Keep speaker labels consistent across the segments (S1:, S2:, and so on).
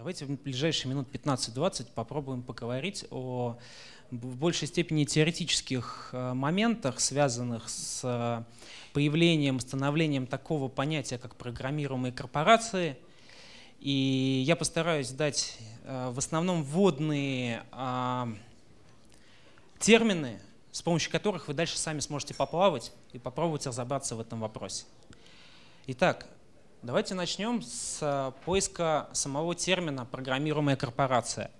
S1: Давайте в ближайшие минут 15-20 попробуем поговорить о в большей степени теоретических э, моментах, связанных с э, появлением, становлением такого понятия, как программируемые корпорации. И я постараюсь дать э, в основном вводные а, термины, с помощью которых вы дальше сами сможете поплавать и попробовать разобраться в этом вопросе. Итак, Давайте начнем с э, поиска самого термина «программируемая корпорация».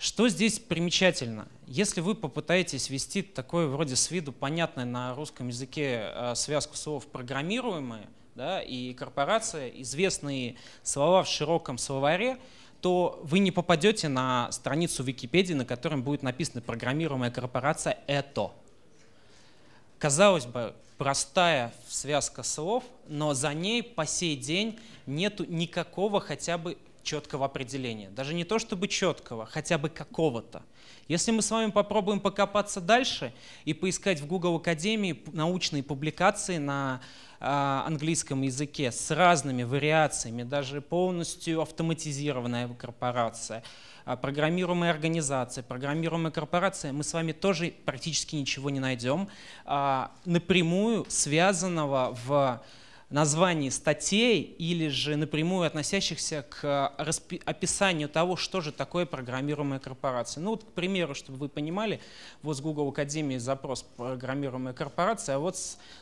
S1: Что здесь примечательно? Если вы попытаетесь вести такой вроде с виду понятной на русском языке э, связку слов «программируемые», да, и корпорация, известные слова в широком словаре, то вы не попадете на страницу Википедии, на которой будет написано «программируемая корпорация – это» казалось бы, простая связка слов, но за ней по сей день нету никакого хотя бы четкого определения. Даже не то чтобы четкого, хотя бы какого-то. Если мы с вами попробуем покопаться дальше и поискать в Google Академии научные публикации на а, английском языке с разными вариациями, даже полностью автоматизированная корпорация – программируемые организации, программируемые корпорации, мы с вами тоже практически ничего не найдем а, напрямую связанного в названий статей или же напрямую относящихся к э, описанию того, что же такое программируемая корпорация. Ну вот, к примеру, чтобы вы понимали, вот с Google Академии запрос «Программируемая корпорация», а вот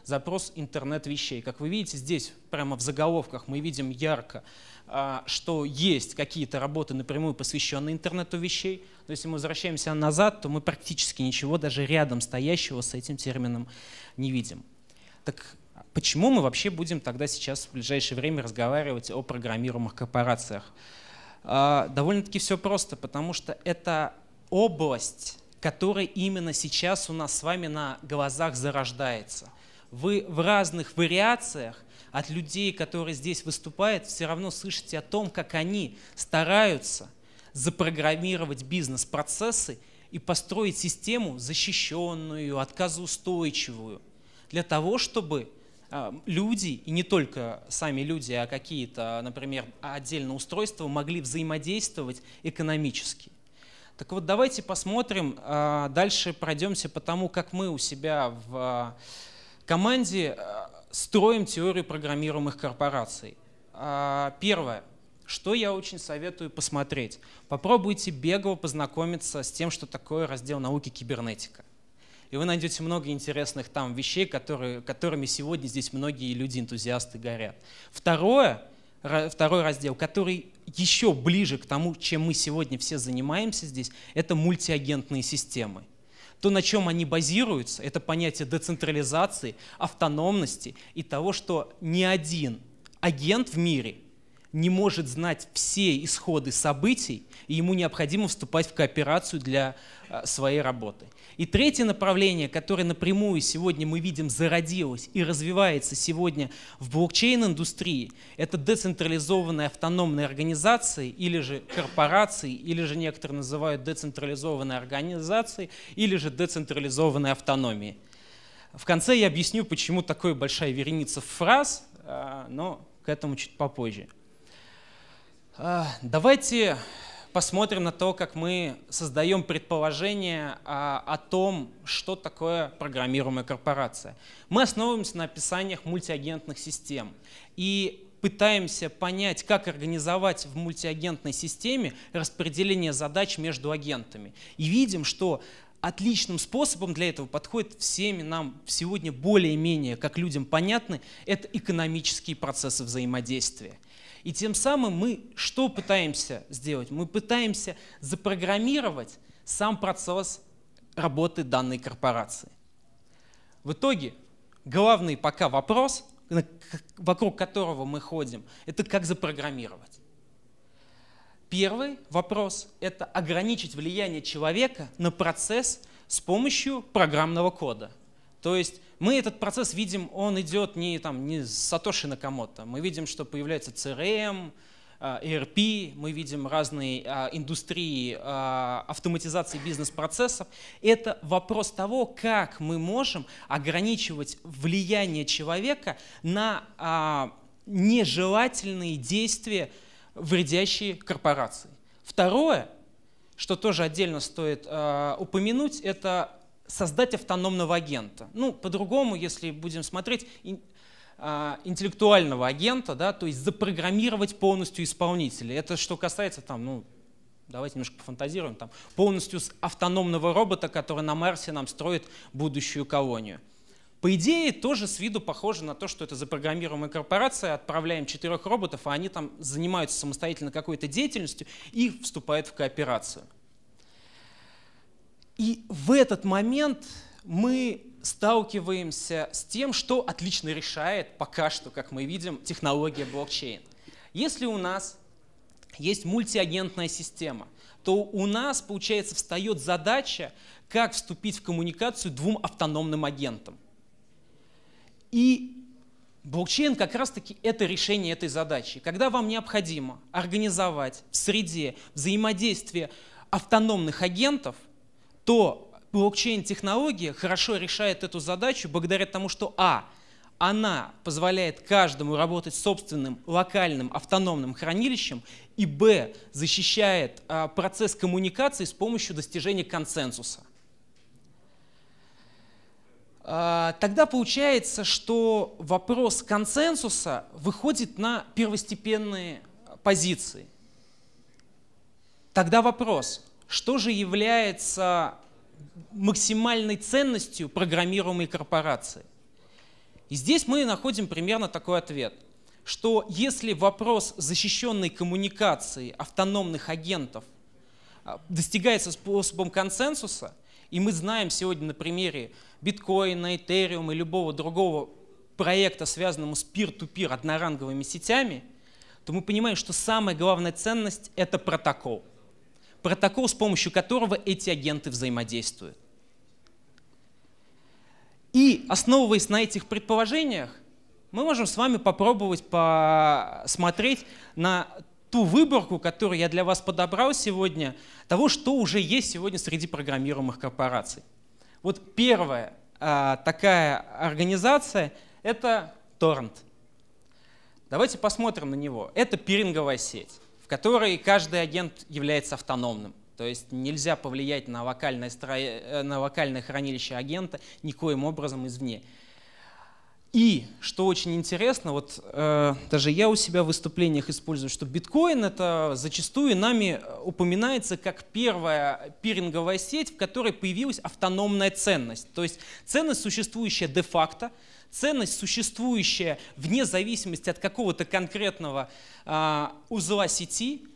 S1: запрос «Интернет вещей». Как вы видите, здесь прямо в заголовках мы видим ярко, а, что есть какие-то работы напрямую посвященные интернету вещей. Но если мы возвращаемся назад, то мы практически ничего даже рядом стоящего с этим термином не видим. Так почему мы вообще будем тогда сейчас в ближайшее время разговаривать о программируемых корпорациях? А, довольно-таки все просто, потому что это область, которая именно сейчас у нас с вами на глазах зарождается. Вы в разных вариациях от людей, которые здесь выступают, все равно слышите о том, как они стараются запрограммировать бизнес-процессы и построить систему защищенную, отказоустойчивую, для того, чтобы а, люди, и не только сами люди, а какие-то, например, отдельные устройства могли взаимодействовать экономически. Так вот, давайте посмотрим, а, дальше пройдемся по тому, как мы у себя в а, команде строим теорию программируемых корпораций. Первое. Что я очень советую посмотреть? Попробуйте бегло познакомиться с тем, что такое раздел науки кибернетика и вы найдете много интересных там вещей, которые, которыми сегодня здесь многие люди, энтузиасты горят. Второе, второй раздел, который еще ближе к тому, чем мы сегодня все занимаемся здесь, это мультиагентные системы. То, на чем они базируются, это понятие децентрализации, автономности и того, что ни один агент в мире не может знать все исходы событий, и ему необходимо вступать в кооперацию для а, своей работы. И третье направление, которое напрямую сегодня мы видим зародилось и развивается сегодня в блокчейн-индустрии, это децентрализованные автономные организации или же корпорации, или же некоторые называют децентрализованные организации, или же децентрализованные автономии. В конце я объясню, почему такая большая вереница фраз, а, но к этому чуть попозже. А, давайте посмотрим на то, как мы создаем предположение а, о, том, что такое программируемая корпорация. Мы основываемся на описаниях мультиагентных систем и пытаемся понять, как организовать в мультиагентной системе распределение задач между агентами. И видим, что отличным способом для этого подходит всеми нам сегодня более-менее, как людям понятны, это экономические процессы взаимодействия. И тем самым мы что пытаемся сделать? Мы пытаемся запрограммировать сам процесс работы данной корпорации. В итоге главный пока вопрос, вокруг которого мы ходим, это как запрограммировать. Первый вопрос – это ограничить влияние человека на процесс с помощью программного кода. То есть мы этот процесс видим, он идет не, там, не с Сатоши Накамото. Мы видим, что появляется CRM, ERP, эм, а, мы видим разные а, индустрии а, автоматизации бизнес-процессов. Это вопрос того, как мы можем ограничивать влияние человека на нежелательные действия, вредящие корпорации. Второе, что тоже отдельно стоит упомянуть, это создать автономного агента. Ну, по-другому, если будем смотреть, а, интеллектуального агента, да, то есть запрограммировать полностью исполнителя. Это что касается там, ну, давайте немножко пофантазируем, там, полностью автономного робота, который на Марсе нам строит будущую колонию. По идее, тоже с виду похоже на то, что это запрограммируемая корпорация, отправляем четырех роботов, а они там занимаются самостоятельно какой-то деятельностью и вступают в кооперацию. И в этот момент мы сталкиваемся с тем, что отлично решает пока что, как мы видим, технология блокчейн. Если у нас есть мультиагентная система, то у нас, получается, встает задача, как вступить в коммуникацию двум автономным агентам. И Блокчейн как раз-таки это решение этой задачи. Когда вам необходимо организовать в среде взаимодействие автономных агентов – то блокчейн-технология хорошо решает эту задачу благодаря тому, что а, она позволяет каждому работать собственным локальным автономным хранилищем, и б, защищает а, процесс коммуникации с помощью достижения консенсуса. А, тогда получается, что вопрос консенсуса выходит на первостепенные позиции. Тогда вопрос – что же является максимальной ценностью программируемой корпорации? И здесь мы находим примерно такой ответ, что если вопрос защищенной коммуникации автономных агентов а, достигается способом консенсуса, и мы знаем сегодня на примере биткоина, этериума и любого другого проекта, связанного с peer-to-peer одноранговыми сетями, то мы понимаем, что самая главная ценность — это протокол — протокол, с помощью которого эти агенты взаимодействуют. И основываясь на этих предположениях, мы можем с вами попробовать посмотреть на ту выборку, которую я для вас подобрал сегодня, того, что уже есть сегодня среди программируемых корпораций. Вот первая а, такая организация — это Торрент. Давайте посмотрим на него. Это пиринговая сеть в которой каждый агент является автономным. То есть нельзя повлиять на локальное, стро... Э, на локальное хранилище агента никоим образом извне. И, что очень интересно, вот э, даже я у себя в выступлениях использую, что биткоин это зачастую нами э, упоминается как первая пиринговая сеть, в которой появилась автономная ценность. То есть ценность, существующая де-факто, ценность, существующая вне зависимости от какого-то конкретного э, узла сети,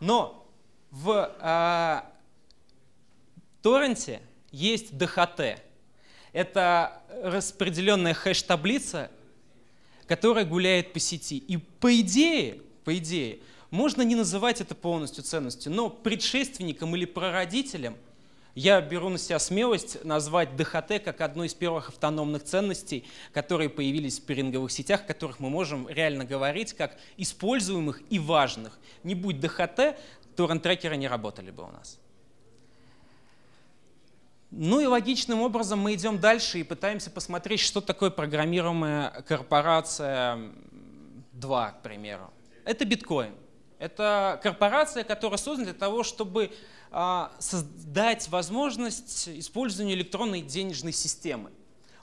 S1: но в э, торренте есть ДХТ. Это распределенная хэш-таблица, которая гуляет по сети. И по идее, по идее, можно не называть это полностью ценностью, но предшественником или прародителем – я беру на себя смелость назвать ДХТ как одной из первых автономных ценностей, которые появились в пиринговых сетях, о которых мы можем реально говорить как используемых и важных. Не будь ДХТ, то рентрекеры не работали бы у нас. Ну и логичным образом мы идем дальше и пытаемся посмотреть, что такое программируемая корпорация 2, к примеру. Это биткоин. Это корпорация, которая создана для того, чтобы а, создать возможность использования электронной денежной системы.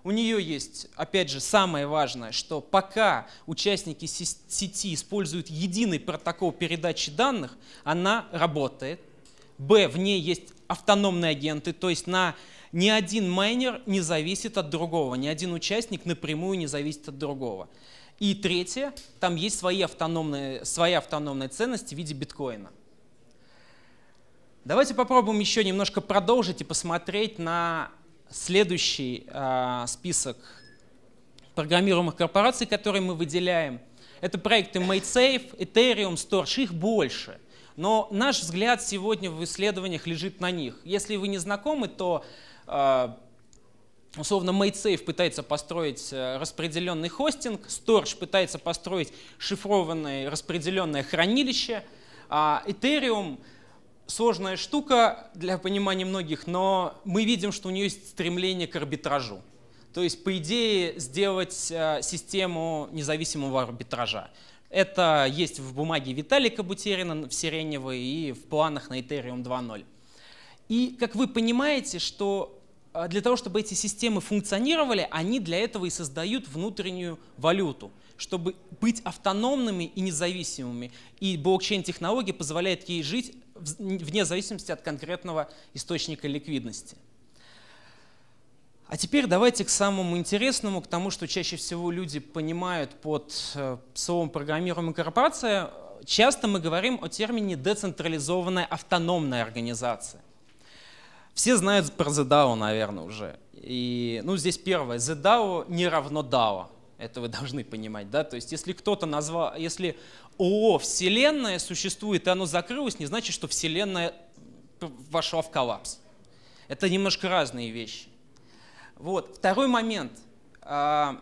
S1: У нее есть, опять же, самое важное, что пока участники сети используют единый протокол передачи данных, она работает. Б, в ней есть автономные агенты, то есть на ни один майнер не зависит от другого, ни один участник напрямую не зависит от другого. И третье, там есть свои автономные, своя автономная ценность в виде биткоина. Давайте попробуем еще немножко продолжить и посмотреть на следующий э, список программируемых корпораций, которые мы выделяем. Это проекты MateSafe, Ethereum, Storch, их больше. Но наш взгляд сегодня в исследованиях лежит на них. Если вы не знакомы, то э, Условно, MateSafe пытается построить э, распределенный хостинг, Storage пытается построить шифрованное распределенное хранилище, а Ethereum сложная штука для понимания многих, но мы видим, что у нее есть стремление к арбитражу. То есть, по идее, сделать э, систему независимого арбитража. Это есть в бумаге Виталика Бутерина в Сиреневой и в планах на Ethereum 2.0. И, как вы понимаете, что а для того, чтобы эти системы функционировали, они для этого и создают внутреннюю валюту, чтобы быть автономными и независимыми. И блокчейн-технология позволяет ей жить вне зависимости от конкретного источника ликвидности. А теперь давайте к самому интересному, к тому, что чаще всего люди понимают под э, словом программируемая корпорация. Часто мы говорим о термине децентрализованная автономная организация. Все знают про ZDAO, наверное, уже. И, ну, здесь первое. ZDAO не равно DAO. Это вы должны понимать, да? То есть, если кто-то назвал, если ООО Вселенная существует, и оно закрылось, не значит, что Вселенная вошла в коллапс. Это немножко разные вещи. Вот. Второй момент. А,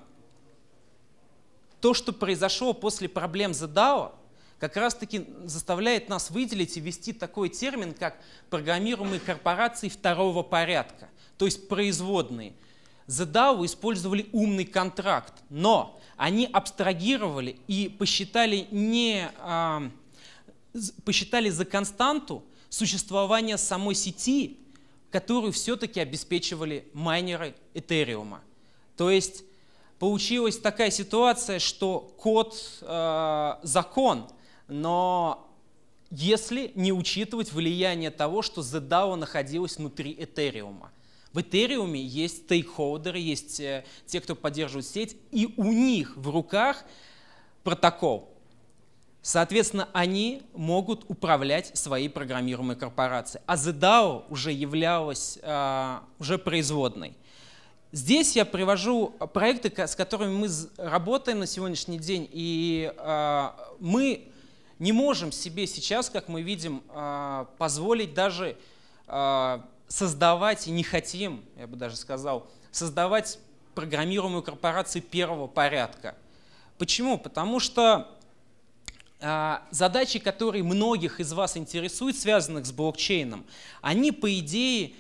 S1: то, что произошло после проблем ZDAO, как раз-таки заставляет нас выделить и ввести такой термин, как программируемые корпорации второго порядка, то есть производные. ZDAO использовали умный контракт, но они абстрагировали и посчитали, не, а, посчитали за константу существование самой сети, которую все-таки обеспечивали майнеры Этериума. То есть получилась такая ситуация, что код, э, закон но если не учитывать влияние того, что ZDAO находилась внутри Этериума. В Этериуме есть стейкхолдеры, есть э, те, кто поддерживает сеть, и у них в руках протокол. Соответственно, они могут управлять своей программируемой корпорацией. А ZDAO уже являлась э, уже производной. Здесь я привожу проекты, с которыми мы работаем на сегодняшний день, и э, мы не можем себе сейчас, как мы видим, а, позволить даже а, создавать, и не хотим, я бы даже сказал, создавать программируемую корпорацию первого порядка. Почему? Потому что а, задачи, которые многих из вас интересуют, связанных с блокчейном, они, по идее,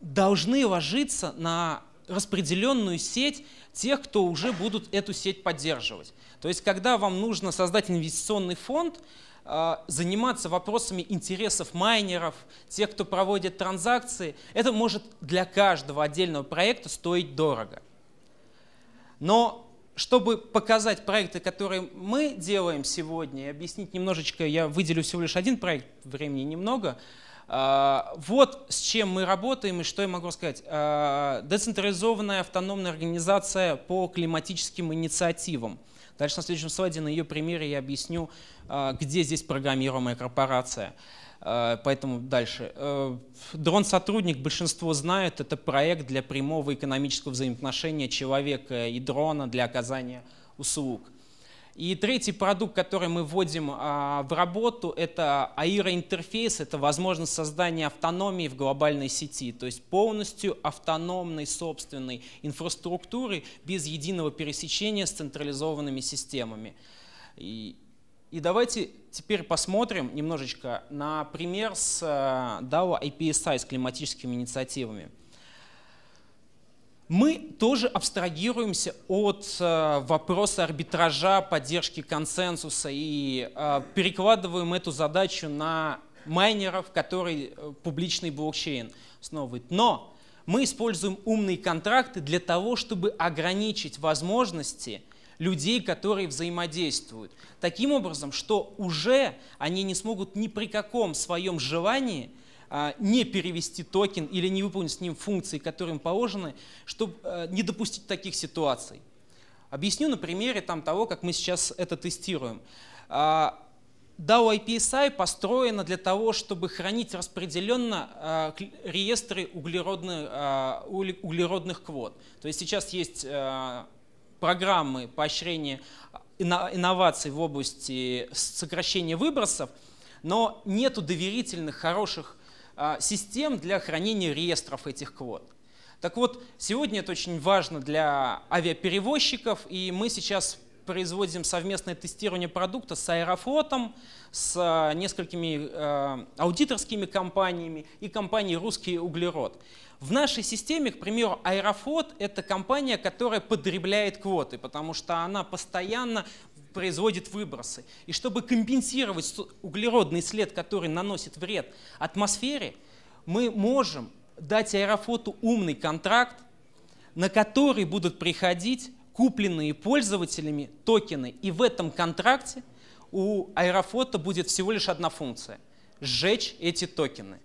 S1: должны ложиться на распределенную сеть тех, кто уже будут эту сеть поддерживать. То есть, когда вам нужно создать инвестиционный фонд, а, заниматься вопросами интересов майнеров, тех, кто проводит транзакции, это может для каждого отдельного проекта стоить дорого. Но чтобы показать проекты, которые мы делаем сегодня, и объяснить немножечко, я выделю всего лишь один проект, времени немного, а, вот с чем мы работаем и что я могу сказать. А, децентрализованная автономная организация по климатическим инициативам. Дальше на следующем слайде на ее примере я объясню, а, где здесь программируемая корпорация. Поэтому дальше. Дрон-сотрудник, большинство знают, это проект для прямого экономического взаимоотношения человека и дрона для оказания услуг. И третий продукт, который мы вводим а, в работу, это аэроинтерфейс, это возможность создания автономии в глобальной сети, то есть полностью автономной собственной инфраструктуры без единого пересечения с централизованными системами. И, и давайте теперь посмотрим немножечко на пример с э, DAO IPSI, с климатическими инициативами мы тоже абстрагируемся от э, вопроса арбитража, поддержки консенсуса и э, перекладываем эту задачу на майнеров, которые э, публичный блокчейн основывает. Но мы используем умные контракты для того, чтобы ограничить возможности людей, которые взаимодействуют. Таким образом, что уже они не смогут ни при каком своем желании – а, не перевести токен или не выполнить с ним функции, которые им положены, чтобы э, не допустить таких ситуаций. Объясню на примере там, того, как мы сейчас это тестируем. А, DAO IPSI построена для того, чтобы хранить распределенно а, реестры углеродных, углеродных квот. То есть сейчас есть программы поощрения инноваций в области сокращения выбросов, но нету доверительных, хороших а, систем для хранения реестров этих квот. Так вот, сегодня это очень важно для авиаперевозчиков, и мы сейчас производим совместное тестирование продукта с Аэрофлотом, с а, несколькими а, аудиторскими компаниями и компанией «Русский углерод». В нашей системе, к примеру, Аэрофлот — это компания, которая подребляет квоты, потому что она постоянно производит выбросы. И чтобы компенсировать углеродный след, который наносит вред атмосфере, мы можем дать аэрофоту умный контракт, на который будут приходить купленные пользователями токены. И в этом контракте у аэрофота будет всего лишь одна функция – сжечь эти токены.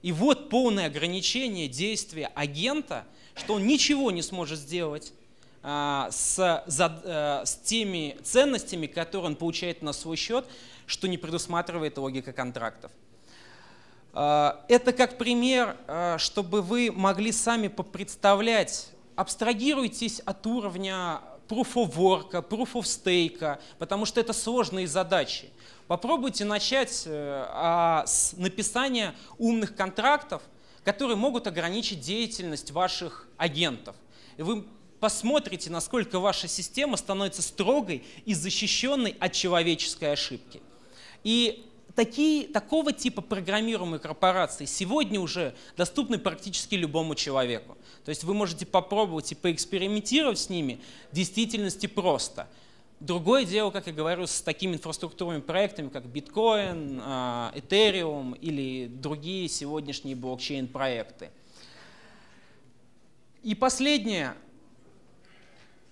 S1: И вот полное ограничение действия агента, что он ничего не сможет сделать, а, с, за, э, с теми ценностями, которые он получает на свой счет, что не предусматривает логика контрактов. А, это как пример, а, чтобы вы могли сами попредставлять, абстрагируйтесь от уровня proof of work, proof of stake, потому что это сложные задачи. Попробуйте начать э, с написания умных контрактов, которые могут ограничить деятельность ваших агентов. И вы посмотрите, насколько ваша система становится строгой и защищенной от человеческой ошибки. И такие, такого типа программируемые корпорации сегодня уже доступны практически любому человеку. То есть вы можете попробовать и поэкспериментировать с ними в действительности просто. Другое дело, как я говорю, с такими инфраструктурными проектами, как биткоин, Ethereum а, или другие сегодняшние блокчейн-проекты. И последнее,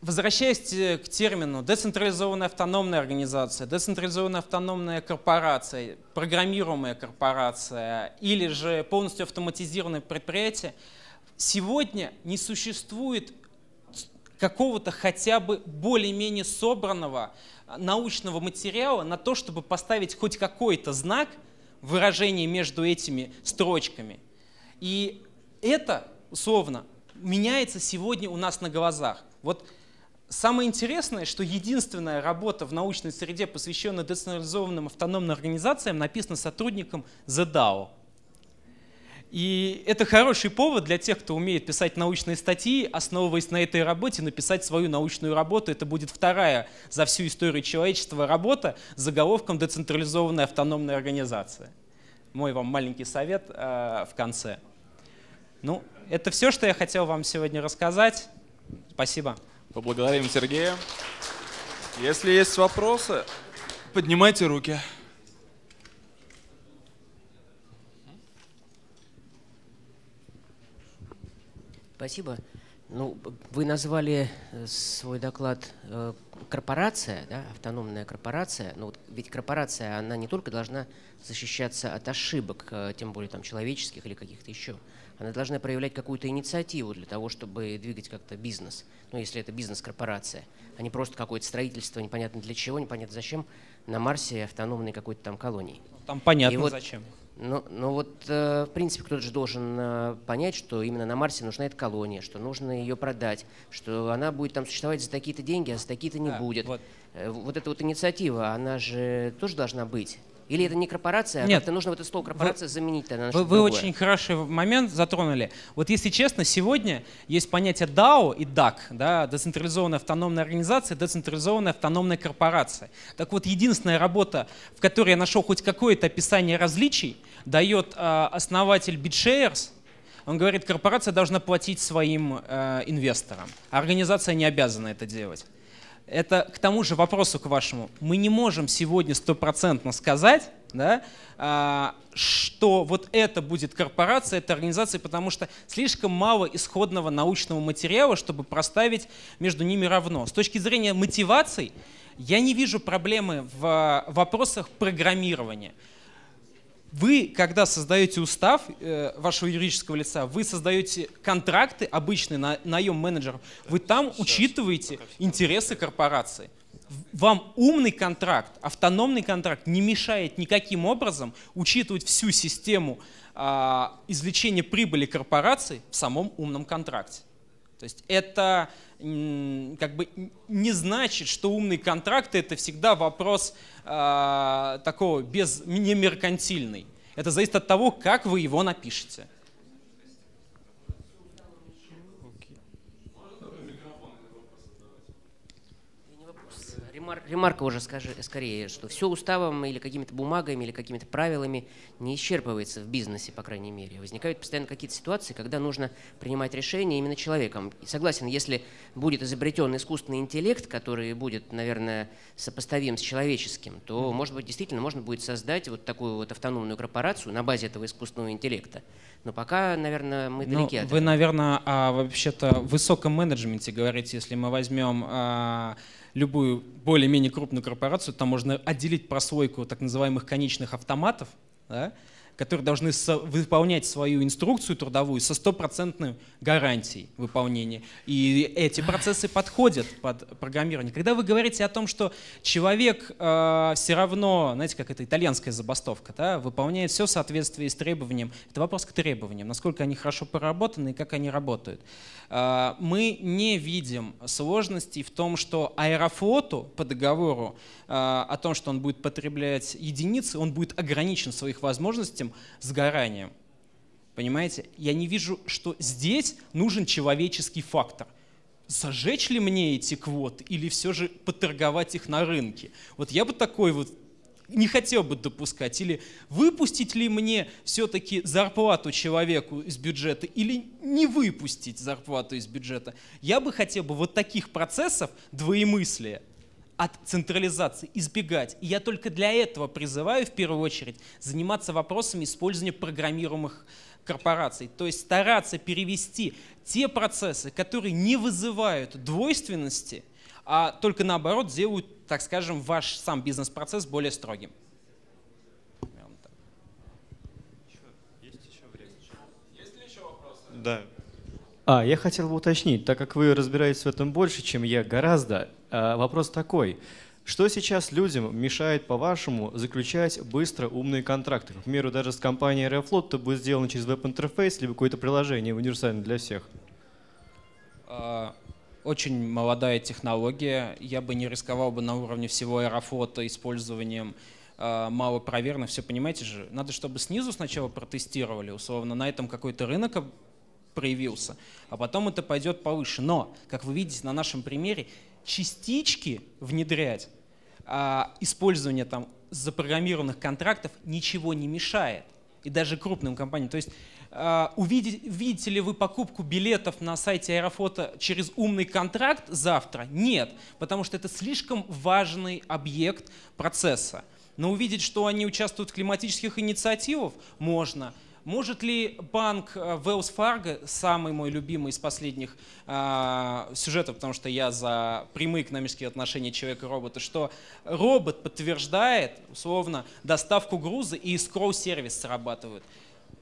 S1: Возвращаясь э, к термину децентрализованная автономная организация, децентрализованная автономная корпорация, программируемая корпорация или же полностью автоматизированное предприятие, сегодня не существует какого-то хотя бы более-менее собранного э, научного материала на то, чтобы поставить хоть какой-то знак выражения между этими строчками. И это, условно, меняется сегодня у нас на глазах. Вот самое интересное, что единственная работа в научной среде, посвященная децентрализованным автономным организациям, написана сотрудником The DAO. И это хороший повод для тех, кто умеет писать научные статьи, основываясь на этой работе, написать свою научную работу. Это будет вторая за всю историю человечества работа с заголовком «Децентрализованная автономная организация». Мой вам маленький совет э, в конце. Ну, это все, что я хотел вам сегодня рассказать. Спасибо. Поблагодарим
S2: Сергея. Если есть вопросы, поднимайте руки.
S3: Спасибо. Ну, вы назвали э, свой доклад э, корпорация, да, автономная корпорация. Но ну, вот ведь корпорация, она не только должна защищаться от ошибок, э, тем более там человеческих или каких-то еще. Она должна проявлять какую-то инициативу для того, чтобы двигать как-то бизнес. Ну, если это бизнес-корпорация, а не просто какое-то строительство непонятно для чего, непонятно зачем на Марсе автономной какой-то там колонии. Там понятно, вот, зачем. Но, но вот, э, в принципе, кто-то же должен э, понять, что именно на Марсе нужна эта колония, что нужно ее продать, что она будет там существовать за такие-то деньги, а за такие-то не да, будет. Вот. Э, вот эта вот инициатива, она же тоже должна быть. Или это не корпорация, а Нет. как нужно вот это слово корпорация вы, заменить тогда на что-то Вы другое. очень
S1: хороший момент затронули. Вот если честно, сегодня есть понятие DAO и DAC, да, децентрализованная автономная организация, децентрализованная автономная корпорация. Так вот, единственная работа, в которой я нашел хоть какое-то описание различий, дает э, основатель BitShares, он говорит, корпорация должна платить своим э, инвесторам, а организация не обязана это делать это к тому же вопросу к вашему. Мы не можем сегодня стопроцентно сказать, да, а, что вот это будет корпорация, это организация, потому что слишком мало исходного научного материала, чтобы проставить между ними равно. С точки зрения мотиваций, я не вижу проблемы в а, вопросах программирования. Вы, когда создаете устав э, вашего юридического лица, вы создаете контракты обычные на наем менеджеров, вы там учитываете интересы корпорации. Вам умный контракт, автономный контракт не мешает никаким образом учитывать всю систему а, извлечения прибыли корпорации в самом умном контракте. То есть это как бы не значит, что умный контракт это всегда вопрос э, такого без не меркантильный. Это зависит от того, как вы его напишете.
S3: ремар ремарка уже скажи, скорее, что все уставом или какими-то бумагами, или какими-то правилами не исчерпывается в бизнесе, по крайней мере. Возникают постоянно какие-то ситуации, когда нужно принимать решения именно человеком. И согласен, если будет изобретен искусственный интеллект, который будет, наверное, сопоставим с человеческим, то, может быть, действительно можно будет создать вот такую вот автономную корпорацию на базе этого искусственного интеллекта. Но пока, наверное, мы ну, далеки ну, от Вы,
S1: наверное, о а, вообще-то высоком менеджменте говорите, если мы возьмем а, любую более-менее крупную корпорацию, там можно отделить прослойку так называемых конечных автоматов, да, которые должны выполнять свою инструкцию трудовую со стопроцентной гарантией выполнения. И эти процессы подходят под программирование. Когда вы говорите о том, что человек э, все равно, знаете, как это итальянская забастовка, да, выполняет все в соответствии с требованием, это вопрос к требованиям, насколько они хорошо проработаны и как они работают. Э, мы не видим сложностей в том, что аэрофлоту по договору э, о том, что он будет потреблять единицы, он будет ограничен в своих возможностях этим сгоранием. Понимаете? Я не вижу, что здесь нужен человеческий фактор. Сожечь ли мне эти квоты или все же поторговать их на рынке? Вот я бы такой вот не хотел бы допускать, или выпустить ли мне все-таки зарплату человеку из бюджета, или не выпустить зарплату из бюджета. Я бы хотел бы вот таких процессов двоемыслия – от централизации избегать. И я только для этого призываю в первую очередь заниматься вопросами использования программируемых корпораций, то есть стараться перевести те процессы, которые не вызывают двойственности, а только наоборот делают, так скажем, ваш сам бизнес-процесс более строгим. Да. А, я хотел бы уточнить, так как вы разбираетесь в этом больше, чем я, гораздо, Э, вопрос такой. Что сейчас людям мешает, по-вашему, заключать быстро умные контракты? К примеру, даже с компанией Аэрофлот это будет сделано через веб-интерфейс, либо какое-то приложение универсальное для всех. А, очень молодая технология. Я бы не рисковал бы на уровне всего Аэрофлота использованием а, мало проверено, все понимаете же, надо, чтобы снизу сначала протестировали, условно, на этом какой-то рынок проявился, а потом это пойдет повыше. Но, как вы видите на нашем примере, частички внедрять, а использование там запрограммированных контрактов ничего не мешает. И даже крупным компаниям. То есть а, увидеть видите ли вы покупку билетов на сайте Аэрофлота через умный контракт завтра? Нет, потому что это слишком важный объект процесса. Но увидеть, что они участвуют в климатических инициативах, можно – может ли банк э, Wells Fargo, самый мой любимый из последних э, сюжетов, потому что я за прямые экономические отношения человека и робота, что робот подтверждает, условно, доставку груза и скроу-сервис срабатывает.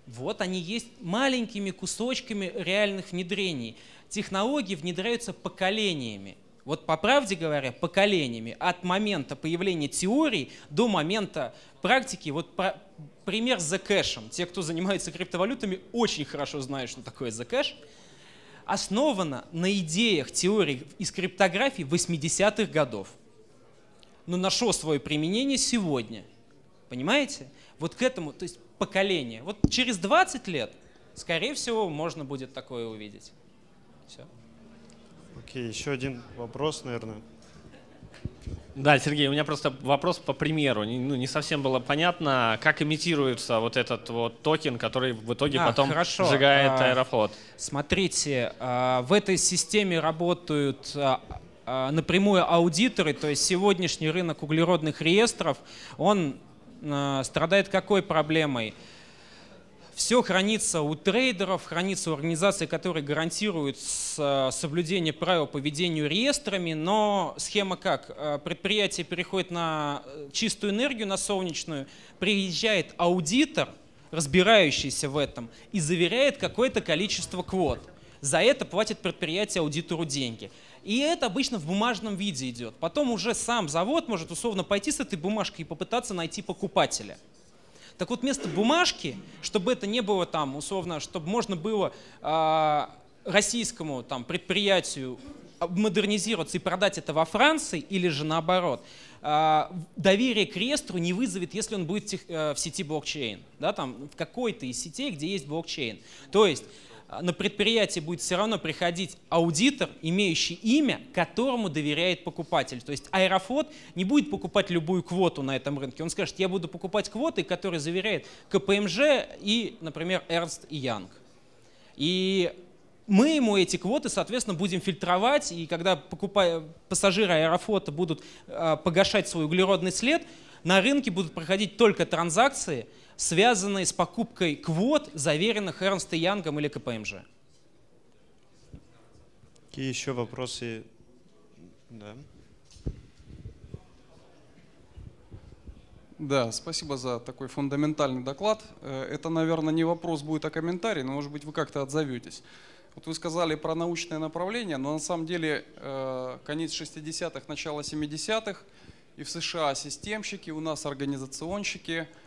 S1: Вот они есть маленькими кусочками реальных внедрений. Технологии внедряются поколениями. Вот по правде говоря, поколениями. От момента появления теории до момента практики. Вот пример за кэшем. Те, кто занимается криптовалютами, очень хорошо знают, что такое за кэш. Основана на идеях теории из криптографии 80-х годов. Но нашел свое применение сегодня. Понимаете? Вот к этому, то есть поколение. Вот через 20 лет, скорее всего, можно будет такое увидеть. Все. Окей, okay, еще один вопрос, наверное. Да, Сергей, у меня просто вопрос по примеру. Не, ну, не совсем было понятно, как имитируется вот этот вот токен, который в итоге а, потом хорошо. сжигает а, Аэрофлот. Смотрите, а, в этой системе работают а, а, напрямую аудиторы, то есть сегодняшний рынок углеродных реестров, он а, страдает какой проблемой? Все хранится у трейдеров, хранится у организаций, которые гарантируют э, соблюдение правил поведения реестрами, но схема как? Э, предприятие переходит на э, чистую энергию, на солнечную, приезжает аудитор, разбирающийся в этом, и заверяет какое-то количество квот. За это платит предприятие аудитору деньги. И это обычно в бумажном виде идет. Потом уже сам завод может условно пойти с этой бумажкой и попытаться найти покупателя. Так вот, вместо бумажки, чтобы это не было там, условно, чтобы можно было э, российскому там, предприятию модернизироваться и продать это во Франции или же наоборот, э, доверие к реестру не вызовет, если он будет в, э, в сети блокчейн, да, там, в какой-то из сетей, где есть блокчейн. То есть а, на предприятие будет все равно приходить аудитор, имеющий имя, которому доверяет покупатель. То есть Аэрофлот не будет покупать любую квоту на этом рынке. Он скажет, я буду покупать квоты, которые заверяет КПМЖ и, например, Эрнст и Янг. И мы ему эти квоты, соответственно, будем фильтровать, и когда покупая, пассажиры аэрофлота будут а, погашать свой углеродный след, на рынке будут проходить только транзакции – связанные с покупкой квот, заверенных Эрнст Янгом или
S2: КПМЖ.
S3: Какие еще вопросы?
S2: Да. Да, спасибо за такой фундаментальный доклад. Э, это, наверное, не вопрос будет, а комментарий, но, может быть, вы как-то отзоветесь. Вот вы сказали про научное направление, но на самом деле э, конец 60-х, начало 70-х, и в США системщики, у нас организационщики –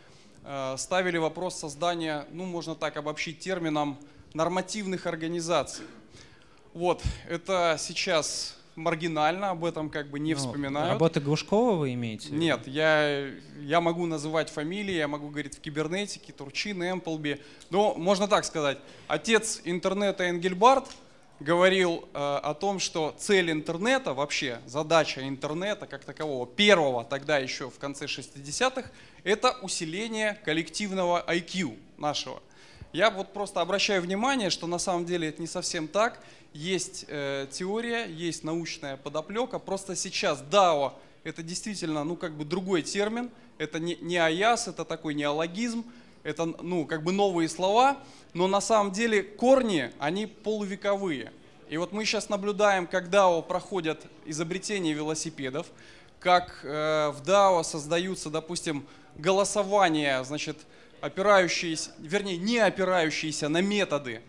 S2: Э, ставили вопрос создания, ну можно так обобщить термином, нормативных организаций. Вот, это сейчас маргинально, об этом как бы не ну, Работы
S1: Глушкова вы имеете? Нет,
S2: я, я могу называть фамилии, я могу говорить в кибернетике, Турчин, Эмплби. Но можно так сказать, отец интернета Энгельбард – говорил э, о том, что цель интернета, вообще задача интернета как такового, первого тогда еще в конце 60-х, это усиление коллективного IQ нашего. Я вот просто обращаю внимание, что на самом деле это не совсем так. Есть э, теория, есть научная подоплека. Просто сейчас DAO это действительно, ну как бы другой термин. Это не, не АЯС, это такой неологизм. Это, ну, как бы новые слова, но на самом деле корни, они полувековые. И вот мы сейчас наблюдаем, как DAO проходят изобретение велосипедов, как э, в DAO создаются, допустим, голосования, значит, опирающиеся, вернее, не опирающиеся на методы,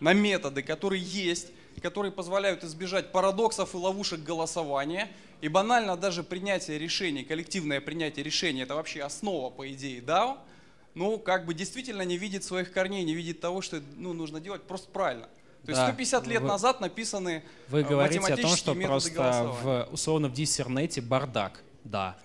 S2: на методы, которые есть, которые позволяют избежать парадоксов и ловушек голосования. И банально даже принятие решений, коллективное принятие решений, это вообще основа, по идее, DAO – ну, как бы действительно не видит своих корней, не видит того, что ну, нужно делать просто правильно. То да. есть 150 лет вы, назад написаны э, Вы говорите о том, что просто в,
S1: условно в диссернете бардак, да.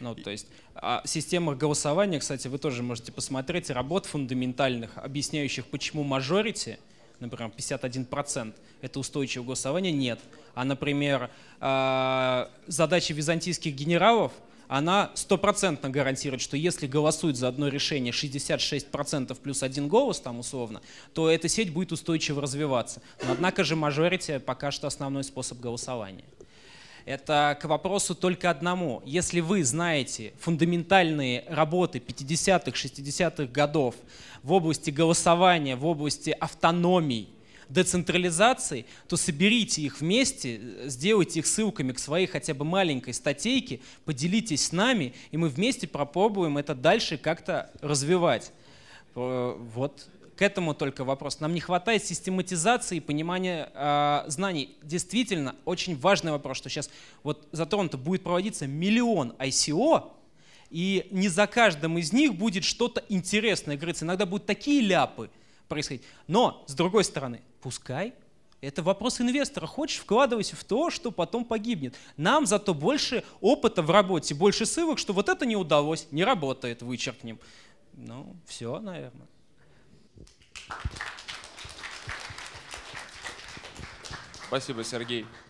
S1: Ну, то есть а система голосования, кстати, вы тоже можете посмотреть, работ фундаментальных, объясняющих, почему мажорити, например, 51%, это устойчивое голосование, нет. А, например, а, задачи византийских генералов — она стопроцентно гарантирует, что если голосует за одно решение 66% плюс один голос, там условно, то эта сеть будет устойчиво развиваться. Но однако же мажорити пока что основной способ голосования. Это к вопросу только одному. Если вы знаете фундаментальные работы 50-х, 60-х годов в области голосования, в области автономии, децентрализации, то соберите их вместе, э, сделайте их ссылками к своей хотя бы маленькой статейке, поделитесь с нами, и мы вместе попробуем это дальше как-то развивать. Э, вот к этому только вопрос. Нам не хватает систематизации и понимания э, знаний. Действительно, очень важный вопрос, что сейчас вот за Торонто будет проводиться миллион ICO, и не за каждым из них будет что-то интересное. Говорится, иногда будут такие ляпы происходить. Но, с другой стороны, пускай. Это вопрос инвестора. Хочешь, вкладывайся в то, что потом погибнет. Нам зато больше опыта в работе, больше ссылок, что вот это не удалось, не работает, вычеркнем. Ну, все, наверное.
S2: Спасибо, Сергей.